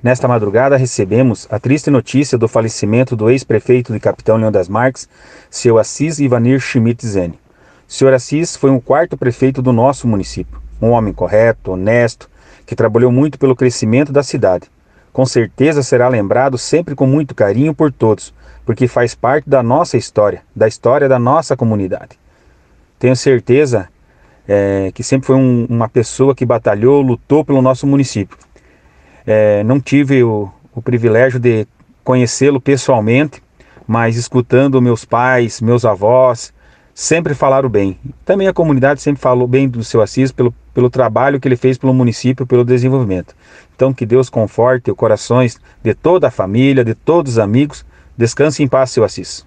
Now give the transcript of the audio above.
Nesta madrugada recebemos a triste notícia do falecimento do ex-prefeito de Capitão Leão das Marques, seu Assis Ivanir Schmidt Zene. senhor Assis foi um quarto prefeito do nosso município, um homem correto, honesto, que trabalhou muito pelo crescimento da cidade. Com certeza será lembrado sempre com muito carinho por todos, porque faz parte da nossa história, da história da nossa comunidade. Tenho certeza é, que sempre foi um, uma pessoa que batalhou, lutou pelo nosso município é, não tive o, o privilégio de conhecê-lo pessoalmente, mas escutando meus pais, meus avós, sempre falaram bem. Também a comunidade sempre falou bem do seu Assis pelo, pelo trabalho que ele fez pelo município, pelo desenvolvimento. Então que Deus conforte os corações de toda a família, de todos os amigos. Descanse em paz, seu Assis.